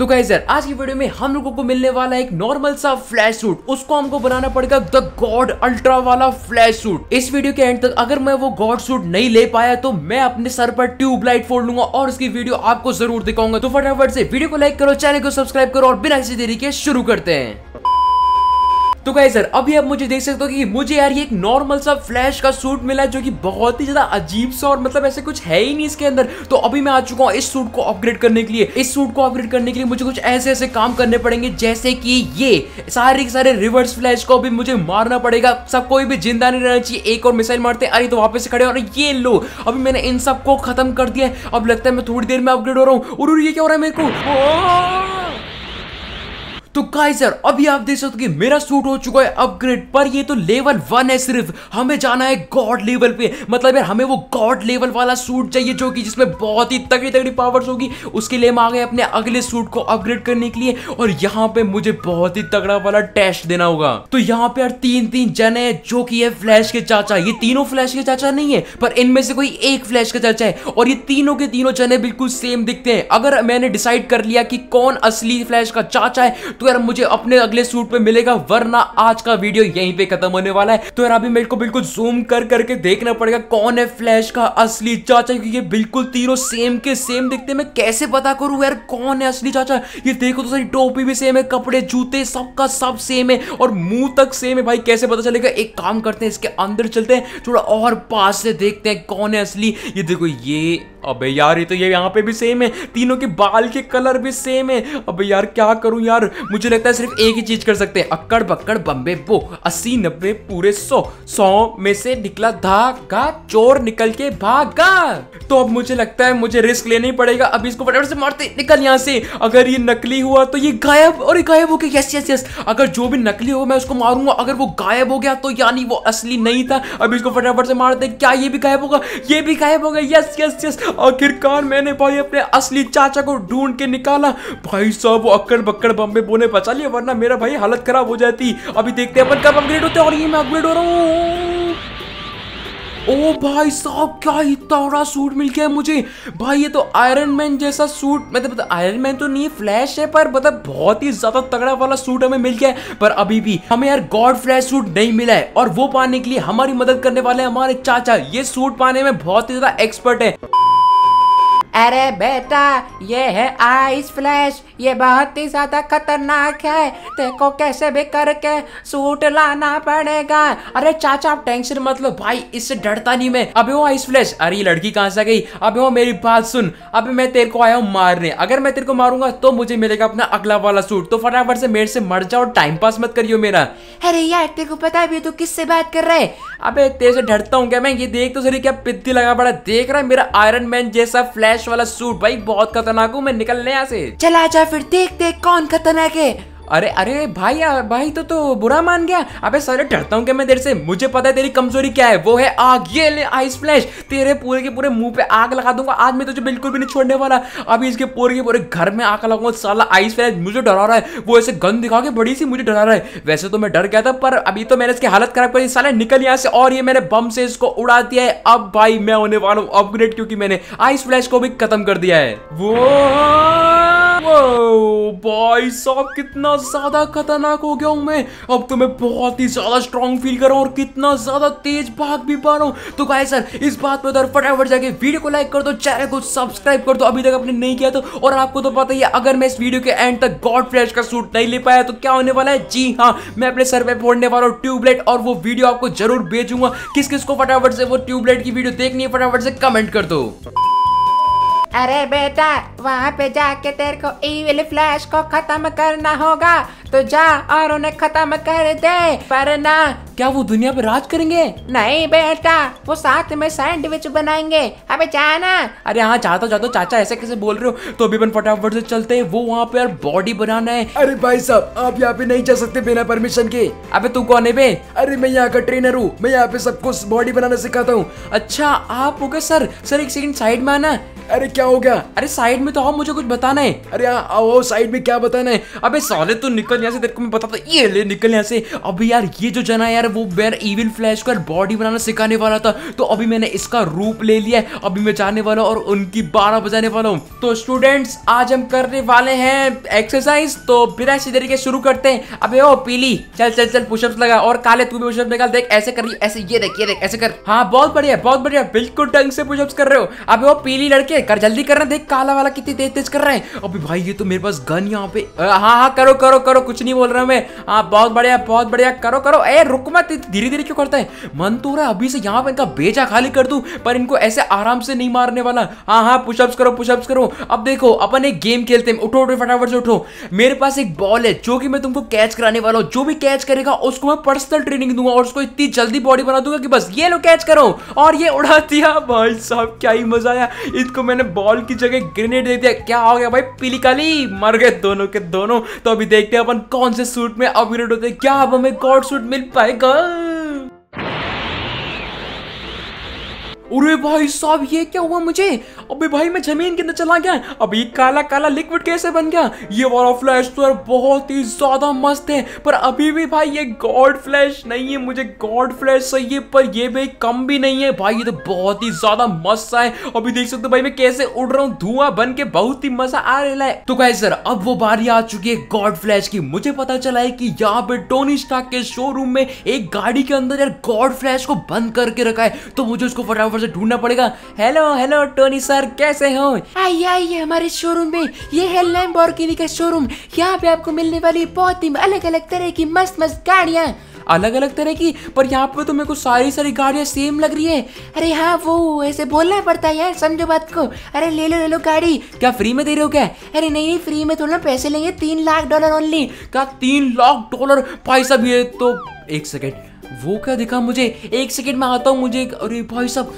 तो guys sir आज की वीडियो में हम लोगों को मिलने वाला एक नॉर्मल सा फ्लैश सूट उसको हमको बनाना पड़ेगा द गॉड अल्ट्रा वाला फ्लैश सूट इस वीडियो के एंड तक अगर मैं वो गॉड सूट नहीं ले पाया तो मैं अपने सर पर ट्यूबलाइट फोड़ लूंगा और उसकी वीडियो आपको जरूर दिखाऊंगा तो फटाफट से वीडियो को लाइक करो चैनल को सब्सक्राइब करो और बिना किसी देरी शुरू करते हैं तो गाइज सर अभी आप मुझे देख सकते हो कि मुझे यार ये एक नॉर्मल सा फ्लैश का सूट मिला जो कि बहुत ही ज्यादा अजीब सा और मतलब ऐसे कुछ है ही नहीं इसके अंदर तो अभी मैं आ चुका हूँ इस सूट को अपग्रेड करने के लिए इस सूट को अपग्रेड करने के लिए मुझे कुछ ऐसे ऐसे काम करने पड़ेंगे जैसे कि ये सारे के सारे रिवर्स फ्लैश को भी मुझे मारना पड़ेगा सब कोई भी जिंदा नहीं रहना चाहिए एक और मिसाइल मारते अरे तो वापस खड़े और ये लो अभी मैंने इन सबको खत्म कर दिया है अब लगता है मैं थोड़ी देर में अपग्रेड हो रहा हूँ और ये क्या हो रहा है मेरे को तो काइजर सर अभी आप देख सकते हो कि मेरा सूट हो चुका है अपग्रेड पर ये तो लेवल वन है सिर्फ हमें जाना है गॉड लेवल पे मतलब यार हमें वो गॉड लेवल वाला सूट चाहिए जो कि जिसमें बहुत ही तगड़ी तगड़ी पावर्स होगी उसके लिए हम आ गए अपने अगले सूट को अपग्रेड करने के लिए और यहाँ पे मुझे बहुत ही तगड़ा वाला टेस्ट देना होगा तो यहाँ पे यार तीन तीन जन है जो कि है फ्लैश के चाचा ये तीनों फ्लैश के चाचा नहीं है पर इनमें से कोई एक फ्लैश का चाचा है और ये तीनों के तीनों जने बिल्कुल सेम दिखते हैं अगर मैंने डिसाइड कर लिया कि कौन असली फ्लैश का चाचा है तो यार मुझे अपने अगले सूट पे मिलेगा वरना आज का वीडियो यहीं पे खत्म होने वाला है तो यार अभी मेरे को बिल्कुल जूम कर करके देखना पड़ेगा कौन है फ्लैश का असली चाचा क्योंकि ये बिल्कुल तीनों सेम के सेम दिखते मैं कैसे पता करूं यार कौन है असली चाचा ये देखो तो सारी टोपी भी सेम है कपड़े जूते सबका सब सेम है और मुंह तक सेम है भाई कैसे पता चलेगा एक काम करते हैं इसके अंदर चलते हैं थोड़ा और पास से देखते हैं कौन है असली ये देखो ये अबे यार ये तो ये यहाँ पे भी सेम है तीनों के बाल के कलर भी सेम है अबे यार क्या करूं यार मुझे लगता है सिर्फ एक ही चीज कर सकते हैं अक्कड़ बक्कड़ बम्बे बो अस्सी नब्बे पूरे सौ सौ में से निकला धागा चोर निकल के भागा तो अब मुझे लगता है मुझे रिस्क लेना ही पड़ेगा अब इसको फटाफट से मारते निकल यहाँ से अगर ये नकली हुआ तो ये गायब और ये गायब हो गया यस यस यस अगर जो भी नकली हो मैं उसको मारूंगा अगर वो गायब हो गया तो यानी वो असली नहीं था अब इसको फटाफट से मारते क्या ये भी गायब होगा ये भी गायब होगा यस यस यस आखिरकार मैंने भाई अपने असली चाचा को ढूंढ के निकाला भाई साहब वो अक्कड़ बक्कड़ बम्बे बोले ने बचा लिया वरना मेरा भाई हालत खराब हो जाती अभी देखते हैं अपन कब अपग्रेड होते हैं और ये मैं अपग्रेड हो रहा हूँ ओ भाई साहब क्या इतना बड़ा सूट मिल गया मुझे भाई ये तो आयरन मैन जैसा सूट मतलब आयरन मैन तो नहीं फ्लैश है पर मतलब बहुत ही ज्यादा तगड़ा वाला सूट हमें मिल गया है पर अभी भी हमें यार गॉड फ्लैश सूट नहीं मिला है और वो पाने के लिए हमारी मदद करने वाले हमारे चाचा ये सूट पाने में बहुत ही ज्यादा एक्सपर्ट है अरे बेटा ये है आइस फ्लैश ये बहुत ही ज्यादा खतरनाक है देखो कैसे भी करके सूट लाना पड़ेगा अरे चाचा आप टेंशन मत लो भाई इससे डरता नहीं मैं अभी वो आइस फ्लैश अरे ये लड़की कहां से गई अभी वो मेरी बात सुन अभी मैं तेरे को आया हूँ मारने अगर मैं तेरे को मारूंगा तो मुझे मिलेगा अपना अगला वाला सूट तो फटाफट से मेरे से मर जाओ टाइम पास मत करियो मेरा अरे यार तेरे को पता है तू किससे बात कर रहे है अबे तेरे से डरता हूँ क्या मैं ये देख तो सर क्या पिद्दी लगा पड़ा देख रहा है मेरा आयरन मैन जैसा फ्लैश वाला सूट भाई बहुत खतरनाक हूँ मैं निकलने यहाँ से चला जा फिर देख देख कौन खतरनाक है अरे अरे भाई भाई तो तो बुरा मान गया अबे सारे डरता हूँ कि मैं देर से मुझे पता है तेरी कमजोरी क्या है वो है आग ये ले आइस फ्लैश तेरे पूरे के पूरे मुंह पे आग लगा दूंगा आज मैं तुझे बिल्कुल भी नहीं छोड़ने वाला अभी इसके पूरे के पूरे घर में आग लगाऊंगा साला आइस फ्लैश मुझे डरा रहा है वो ऐसे गन दिखा के बड़ी सी मुझे डरा रहा है वैसे तो मैं डर गया था पर अभी तो मैंने इसकी हालत खराब करी साला निकल यहाँ से और ये मैंने बम से इसको उड़ा दिया है अब भाई मैं होने वाला हूँ अपग्रेड क्योंकि मैंने आइस फ्लैश को भी खत्म कर दिया है वो, वो भाई साहब कितना ज्यादा खतरनाक हो गया हूँ मैं अब तो मैं बहुत ही ज्यादा स्ट्रॉन्ग फील कर रहा हूँ और कितना ज्यादा तेज भाग भी पा रहा हूँ तो भाई सर इस बात पर फटाफट जाके वीडियो को लाइक कर दो चैनल को सब्सक्राइब कर दो अभी तक आपने नहीं किया तो और आपको तो पता ही अगर मैं इस वीडियो के एंड तक गॉड फ्लैश का सूट नहीं ले पाया तो क्या होने वाला है जी हाँ मैं अपने सर पर फोड़ने वाला हूँ ट्यूबलेट और वो वीडियो आपको जरूर भेजूंगा किस किस को फटाफट से वो ट्यूबलेट की वीडियो देखनी है फटाफट से कमेंट कर दो अरे बेटा वहाँ पे जाके तेरे को इविल फ्लैश को खत्म करना होगा तो जा और उन्हें खत्म कर दे पर ना क्या वो दुनिया पे राज करेंगे नहीं बेटा वो साथ में सैंडविच बनाएंगे अबे जाना अरे हाँ चाहता चाहता चाचा ऐसे कैसे बोल रहे हो तो अभी अपन फटाफट से चलते हैं वो वहाँ पे यार बॉडी बनाना है अरे भाई साहब आप यहाँ पे नहीं जा सकते बिना परमिशन के अबे तू कौन है बे अरे मैं यहाँ का ट्रेनर हूँ मैं यहाँ पे सबको बॉडी बनाना सिखाता हूँ अच्छा आप हो गए सर सर एक सेकंड साइड में आना अरे क्या हो गया अरे साइड में में तो आओ मुझे कुछ बताना है अरे यहाँ आओ साइड में क्या बताना है अबे साले तो निकल यहाँ से तेरे को मैं बताता ये ले निकल यहाँ से अभी यार ये जो जना यार वो मैं इविल फ्लैश कर बॉडी बनाना सिखाने वाला था तो अभी मैंने इसका रूप ले लिया अभी मैं जाने वाला हूँ और उनकी बारह बजाने वाला हूँ तो स्टूडेंट्स आज हम करने वाले हैं एक्सरसाइज तो बिना इसी तरीके शुरू करते हैं अबे ओ पीली चल चल चल पुशअप्स लगा और काले तू भी पुशअप निकाल देख ऐसे कर ऐसे ये देख ये देख ऐसे कर हाँ बहुत बढ़िया बहुत बढ़िया बिल्कुल ढंग से पुशअप्स कर रहे हो अबे ओ पीली लड़के कर जल्दी करना देख काला वाला कितनी तेज तेज कर रहे हैं अभी भाई ये तो मेरे पास गन यहाँ पे हाँ हाँ करो करो करो कुछ नहीं बोल रहा मैं हाँ बहुत बढ़िया बहुत बढ़िया करो करो ए रुक मत धीरे धीरे क्यों करता है मन तो रहा अभी से यहाँ पे इनका बेचा खाली कर दू पर इनको ऐसे आराम से नहीं मारने वाला हाँ हाँ पुशअप्स करो पुशअप्स करो अब देखो अपन एक गेम खेलते हैं उठो उठो फटाफट से उठो मेरे पास एक बॉल है जो कि मैं तुमको कैच कराने वाला हूँ जो भी कैच करेगा उसको मैं पर्सनल ट्रेनिंग दूंगा और उसको इतनी जल्दी बॉडी बना दूंगा कि बस ये लो कैच करो और ये उड़ा दिया भाई साहब क्या ही मजा आया इसको मैंने बॉल की जगह ग्रेनेड देख दिया क्या हो गया भाई पीली काली मर गए दोनों के दोनों तो अभी देखते हैं अपन कौन से सूट में अपग्रेड होते हैं क्या अब हमें गॉड सूट मिल पाएगा अरे भाई साहब ये क्या हुआ मुझे अबे भाई मैं जमीन के अंदर चला गया अब ये काला काला लिक्विड कैसे बन गया ये वाला फ्लैश तो बहुत ही ज्यादा मस्त है पर अभी भी भाई ये गॉड फ्लैश नहीं है मुझे गॉड फ्लैश चाहिए पर ये भाई कम भी नहीं है भाई ये तो बहुत ही ज्यादा मस्त सा है अभी देख सकते हो भाई मैं कैसे उड़ रहा हूँ धुआं बन के बहुत ही मजा आ रहा है तो कहे सर अब वो बारी आ चुकी है गॉड फ्लैश की मुझे पता चला है की यहाँ पे टोनी स्टाक के शोरूम में एक गाड़ी के अंदर यार गॉड फ्लैश को बंद करके रखा है तो मुझे उसको फटाफट से ढूंढना पड़ेगा हेलो हेलो टोनी सर कैसे हो आई आई हमारे शोरूम में ये है लैम्बोर्गिनी का शोरूम यहाँ पे आपको मिलने वाली बहुत ही अलग अलग तरह की मस्त मस्त गाड़िया अलग अलग तरह की पर यहाँ पे तो मेरे को सारी सारी गाड़िया सेम लग रही है अरे हाँ वो ऐसे बोलना पड़ता है यार समझो बात को अरे ले लो ले लो गाड़ी क्या फ्री में दे रहे हो क्या अरे नहीं नहीं फ्री में थोड़ा पैसे लेंगे तीन लाख डॉलर ओनली क्या तीन लाख डॉलर पैसा भी है तो एक सेकेंड वो क्या दिखा मुझे एक सेकेंड में आता हूँ मुझे अरे भाई साहब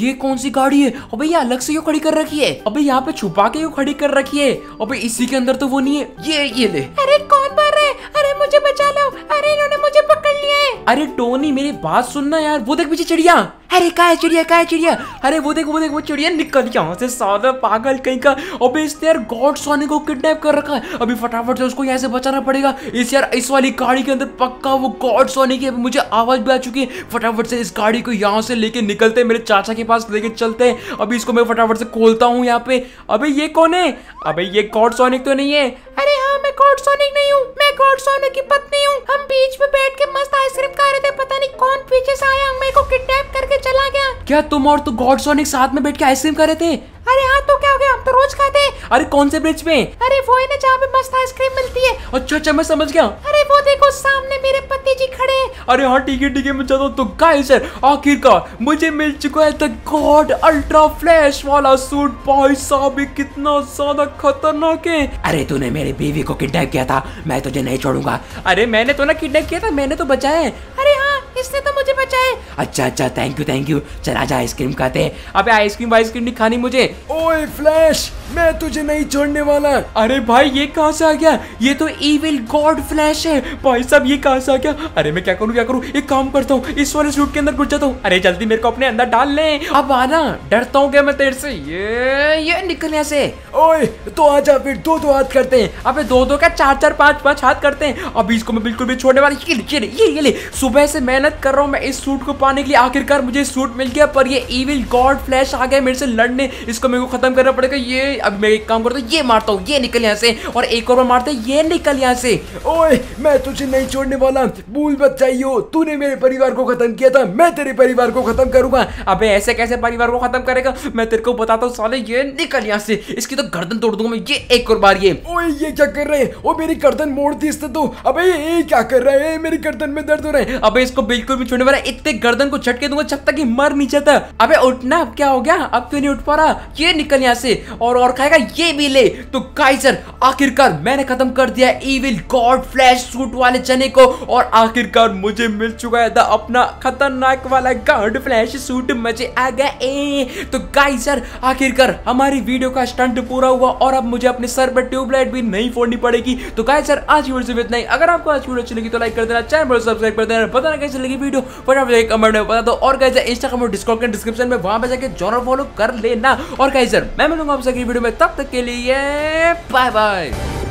ये कौन सी गाड़ी है अबे ये अलग से क्यों खड़ी कर रखी है अबे यहाँ पे छुपा के क्यों खड़ी कर रखी है अबे इसी के अंदर तो वो नहीं है ये ये ले अरे कौन पर अरे मुझे बचा लो अरे इन्होंने मुझे पकड़ लिया है अरे टोनी मेरी बात सुनना यार वो देख पीछे चिड़िया अरे का है चिड़िया का है चिड़िया अरे वो देख वो देख वो चिड़िया निकल गया से सादा पागल कहीं का अबे इस यार गॉड सोनी को किडनैप कर रखा है अभी फटाफट से उसको यहाँ से बचाना पड़ेगा इस यार इस वाली गाड़ी के अंदर पक्का वो गॉड सोनी की मुझे आवाज भी आ चुकी है फटाफट से इस गाड़ी को यहाँ से लेके निकलते हैं मेरे चाचा के पास लेके चलते हैं अभी इसको मैं फटाफट से खोलता हूँ यहाँ पे अभी ये कौन है अभी ये गॉड सोनिक तो नहीं है अरे गॉड सोनिक नहीं हूँ मैं गॉड सोनिक की पत्नी हूँ हम बीच में बैठ के मस्त आइसक्रीम खा रहे थे पता नहीं कौन पीछे से आया मेरे को किडनैप करके चला गया क्या तुम और तू गॉड सोनिक साथ में बैठ के आइसक्रीम खा रहे थे अरे हाँ तो क्या हो गया हम तो रोज खाते अरे कौन से ब्रिज में अरे वो है ना जहाँ पे मस्त आइसक्रीम सकती है अच्छा अच्छा मैं समझ गया अरे वो देखो सामने मेरे पति जी खड़े अरे हाँ ठीक है ठीक है मैं चाहता तो गाइस सर आखिरकार मुझे मिल चुका है द गॉड अल्ट्रा फ्लैश वाला सूट भाई साहब कितना ज्यादा खतरनाक है अरे तूने मेरी बीवी को किडनैप किया था मैं तुझे नहीं छोड़ूंगा अरे मैंने तो ना किडनैप किया था मैंने तो बचाया है अरे हाँ इसने तो मुझे बचाए अच्छा अच्छा थैंक यू थैंक यू चल आजा आइसक्रीम खाते हैं अबे आइसक्रीम आइसक्रीम नहीं खानी मुझे ओए फ्लैश मैं तुझे नहीं छोड़ने वाला अरे भाई ये कहाँ से आ गया ये तो इविल गॉड फ्लैश है भाई साहब ये कहाँ से आ गया अरे मैं क्या करूँ क्या करूँ एक काम करता हूँ इस वाले सूट के अंदर घुस जाता हूँ अरे जल्दी मेरे को अपने अंदर डाल ले अब आना डरता हूँ क्या मैं तेरे से ये ये निकल यहाँ से ओए तो आजा फिर दो दो हाथ करते हैं अबे दो दो क्या चार चार पाँच पाँच हाथ करते हैं अभी इसको मैं बिल्कुल भी छोड़ने वाला ये ये ये ले सुबह से मैं मेहनत कर रहा हूँ मैं इस सूट को पाने के लिए आखिरकार मुझे सूट मिल गया पर ये इविल गॉड फ्लैश आ गया मेरे से लड़ने इसको मेरे को खत्म करना पड़ेगा ये अब मैं एक काम करता हूँ ये मारता हूँ ये निकल यहाँ से और एक और मारते ये निकल यहाँ से ओए मैं तुझे नहीं छोड़ने वाला भूल मत जाइयो तूने मेरे परिवार को खत्म किया था मैं तेरे परिवार को खत्म करूंगा अब ऐसे कैसे परिवार को खत्म करेगा मैं तेरे को बताता हूँ साले ये निकल यहाँ से इसकी तो गर्दन तोड़ दूंगा मैं ये एक और बार ये ओए ये क्या कर रहे हैं वो मेरी गर्दन मोड़ दी इसने तो अबे ये क्या कर रहा है मेरी गर्दन में दर्द हो रहा है अबे इसको बिल्कुल भी छोड़ने वाला इतने गर्दन को झटके दूंगा जब तक मर नहीं जाता अबे उठना अब क्या हो गया अब क्यों नहीं उठ पा रहा ये निकल यहाँ से और और खाएगा ये भी ले तो काइजर आखिरकार मैंने खत्म कर दिया इविल गॉड फ्लैश सूट वाले चने को और आखिरकार मुझे मिल चुका है था अपना खतरनाक वाला गॉड फ्लैश सूट मजे आ गए तो काइजर आखिरकार हमारी वीडियो का स्टंट पूरा हुआ और अब मुझे अपने सर पर ट्यूबलाइट भी नहीं फोड़नी पड़ेगी तो काइजर आज वीडियो से इतना ही अगर आपको आज वीडियो अच्छी लगी तो लाइक कर देना चैनल पर सब्सक्राइब कर देना बताना कैसे लगी वीडियो पर आप एक कमेंट में बता दो और कैसे इंस्टाग्राम और डिस्कॉर्ड के डिस्क्रिप्शन में वहां पर जाकर जॉनर फॉलो कर लेना और कैसे मैं मिलूंगा आपसे अगली वीडियो में तब तक के लिए बाय बाय